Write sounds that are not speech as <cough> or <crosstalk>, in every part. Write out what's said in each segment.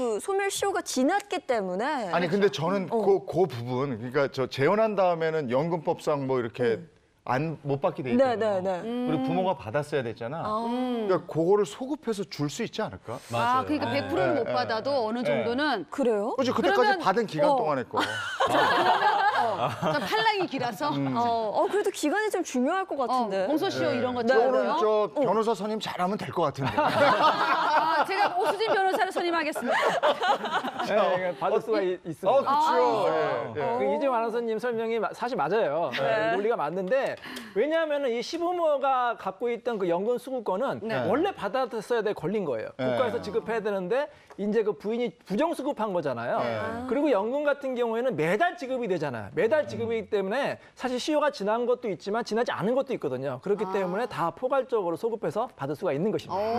그 소멸시효가 지났기 때문에 아니 근데 저는 어. 그, 그 부분 그러니까 저 재혼한 다음에는 연금법상 뭐 이렇게 어. 안못 받게 돼 네, 있거든요. 네, 네. 우리 네. 음. 부모가 받았어야 됐잖아. 어. 그러니까 그거를 소급해서 줄 수 있지 않을까? 아, 맞아요. 아, 그러니까 100%는 못 네, 받아도 어느 정도는 그래요? 그렇지 그때까지 그러면- 받은 기간 어. 동안에 거. <laughs> 그러 어. 팔랑이 길어서 음. 어, 어, 그래도 기간이 좀 중요할 것 같은데. 공소시효 이런 저는 것처럼저 변호사 선임 잘하면 될 것 같은데. <laughs> 제가 오수진 뭐 변호사를 선임하겠습니다. <laughs> 네, 바수가 어, 있습니다. 어, 그렇죠. 아, 예, 네. 예. 그 이지영 아나운서님 설명이 사실 맞아요. 예, 네. 논리가 맞는데 왜냐하면 이 시부모가 갖고 있던 그 연금 수급권은 네. 원래 받아들였어야 될 걸린 거예요. 네. 국가에서 지급해야 되는데 이제 그 부인이 부정 수급한 거잖아요. 네. 아. 그리고 연금 같은 경우에는 매달 지급이 되잖아요. 매달 지급이기 음. 때문에 사실 시효가 지난 것도 있지만 지나지 않은 것도 있거든요. 그렇기 아. 때문에 다 포괄적으로 소급해서 받을 수가 있는 것입니다. 아,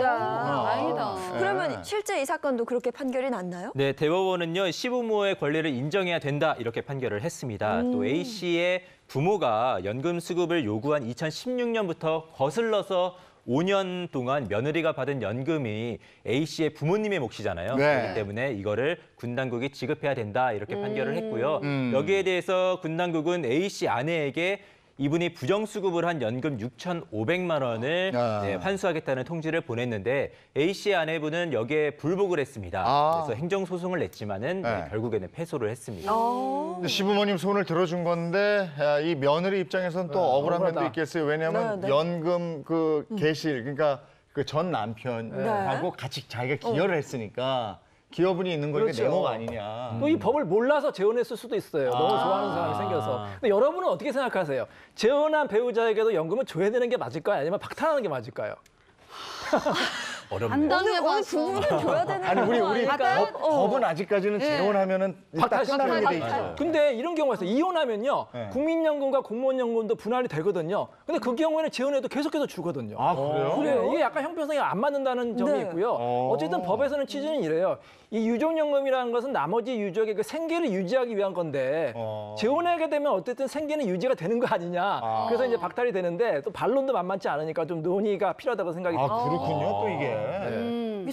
아. 다행이다. 아. 그러면 실제 이 사건도 그렇게 판결이 났나요? 네, 대법원은요 시부모의 권리를 인정해야 된다 이렇게 판결을 했습니다. 음. 또 A 씨의 부모가 연금 수급을 요구한 2016년부터 거슬러서 5년 동안 며느리가 받은 연금이 A 씨의 부모님의 몫이잖아요. 네. 그렇기 때문에 이거를 군 당국이 지급해야 된다 이렇게 판결을 음. 했고요. 음. 여기에 대해서 군 당국은 A 씨 아내에게 이분이 부정수급을 한 연금 6,500만 원을 아. 네, 환수하겠다는 통지를 보냈는데 A 씨 아내분은 여기에 불복을 했습니다. 아. 그래서 행정소송을 냈지만은 네, 네. 결국에는 패소를 했습니다. 어. 근 시부모님 손을 들어준 건데 이 며느리 입장에선 또 네, 억울한 억울하다. 있겠어요. 왜냐하면 네, 네. 연금 그 음. 개실 그러니까 그 전 남편하고 네. 같이 자기가 기여를 어. 했으니까 기여분이 있는 거니까 그렇죠. 내목 아니냐. 또 이 법을 몰라서 재혼했을 수도 있어요. 아. 너무 좋아하는 사람이 생겨서. 근데 여러분은 어떻게 생각하세요? 재혼한 배우자에게도 연금을 줘야 되는 게 맞을까요? 아니면 박탈하는 게 맞을까요? <laughs> 어렵네요. 오늘 오늘 부부를 줘야 되는 아니 우리 우리 아닐 그러니까 법, 어. 은 아직까지는 예. 재혼하면은 일단 끝나는 있죠. 근데 이런 경우가 있어요. 이혼하면요. 네. 국민연금과 공무원연금도 분할이 되거든요. 근데 그 경우에는 재혼해도 계속해서 주거든요. 아 그래요? 어, 그래요. 이게 네. 약간 형평성이 안 맞는다는 점이 네. 있고요. 어. 어쨌든 법에서는 취지는 이래요. 이 유족연금이라는 것은 나머지 유족의 그 생계를 유지하기 위한 건데 어... 재혼하게 되면 어쨌든 생계는 유지가 되는 거 아니냐. 아... 그래서 이제 박탈이 되는데 또 반론도 만만치 않으니까 좀 논의가 필요하다고 생각이 듭니다. 아 그렇군요. 또 이게.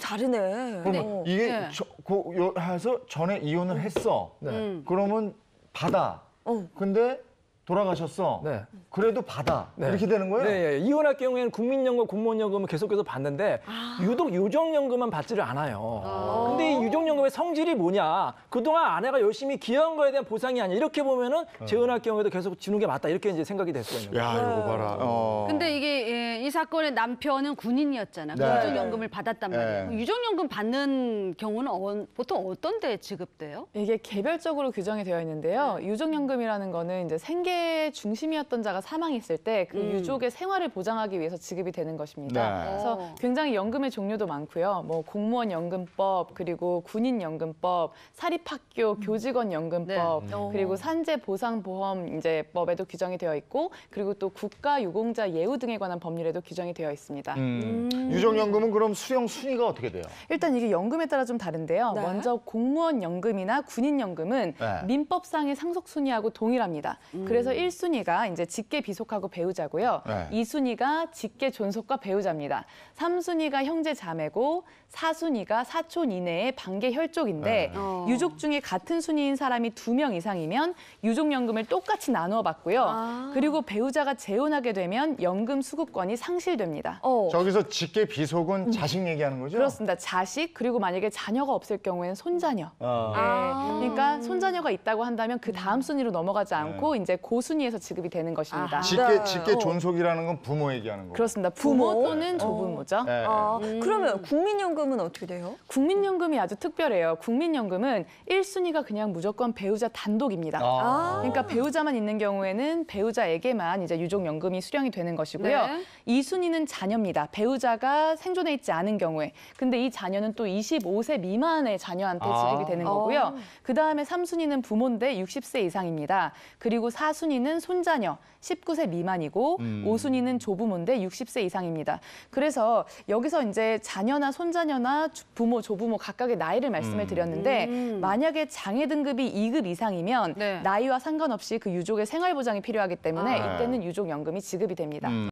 답이 다르네. 그러면 어. 이게 네. 저, 그, 요, 해서 전에 이혼을 음. 했어. 네. 그러면 받아. 어. 근데 돌아가셨어. 네. 그래도 받아. 네. 이렇게 되는 거예요? 네, 예. 이혼할 경우에는 국민연금, 공무원연금을 계속해서 받는데 아. 유독 유정연금만 받지를 않아요. 아. 근데 이 유족연금의 성질이 뭐냐? 그동안 아내가 열심히 기여한 거에 대한 보상이 아니야. 이렇게 보면은 어. 재혼할 경우에도 계속 주는 게 맞다. 이렇게 이제 생각이 됐어요. 야, 이거 어. 봐라. 어. 근데 이게 예, 이 사건의 남편은 군인이었잖아. 네. 유족연금을 받았단 말이에요. 네. 유족연금 받는 경우는 어, 보통 어떤 데 지급돼요? 이게 개별적으로 규정이 되어 있는데요. 네. 유족연금이라는 거는 이제 생계 사회의 중심이었던 자가 사망했을 때그 음. 유족의 생활을 보장하기 위해서 지급이 되는 것입니다. 네. 그래서 어. 굉장히 연금의 종류도 많고요. 뭐 공무원 연금법, 그리고 군인 연금법, 사립학교 음. 교직원 연금법, 네. 음. 그리고 산재 보상 보험 이제 법에도 규정이 되어 있고 그리고 또 국가 유공자 예우 등에 관한 법률에도 규정이 되어 있습니다. 음. 음. 유족연금은 그럼 수령 순위가 어떻게 돼요? 일단 이게 연금에 따라 좀 다른데요. 네. 먼저 공무원 연금이나 군인 연금은 네. 민법상의 상속 순위하고 동일합니다. 그 그래서 1순위가 음. 이제 직계 비속하고 배우자고요. 네. 2순위가 직계 존속과 배우자입니다. 3순위가 형제 자매고 4순위가 사촌 이내의 반계 혈족인데 네. 어. 유족 중에 같은 순위인 사람이 2명 이상이면 유족연금을 똑같이 나누어 받고요. 아. 그리고 배우자가 재혼하게 되면 연금 수급권이 상실됩니다. 어. 저기서 직계 비속은 음. 자식 얘기하는 거죠? 그렇습니다. 자식 그리고 만약에 자녀가 없을 경우에는 손자녀. 어. 네. 아. 그러니까 손자녀가 있다고 한다면 그 다음 순위로 넘어가지 네. 않고 네. 이제 고순위에서 지급이 되는 것입니다. 아, 직계 네. 직계 어. 존속이라는 건 부모 얘기하는 거 그렇습니다. 부모, 부모? 또는 조부모죠. 어. 네, 아, 음. 그러면 국민연금은 어떻게 돼요? 국민연금이 아주 특별해요. 국민연금은 1순위가 그냥 무조건 배우자 단독입니다. 아. 그러니까 배우자만 있는 경우에는 배우자에게만 이제 유족연금이 수령이 되는 것이고요. 네. 2순위는 자녀입니다. 배우자가 생존해 있지 않은 경우에. 근데 이 자녀는 또 25세 미만의 자녀한테 지급이 아. 되는 거고요. 어. 그 다음에 3순위는 부모인데 60세 이상입니다. 그리고 4순위 4순위는 손자녀 19세 미만이고 음. 5순위는 조부모인데 60세 이상입니다. 그래서 여기서 이제 자녀나 손자녀나 부모, 조부모 각각의 나이를 말씀을 음. 드렸는데 음. 만약에 장애 등급이 2급 이상이면 네. 나이와 상관없이 그 유족의 생활보장이 필요하기 때문에 아. 이때는 유족연금이 지급이 됩니다. 음.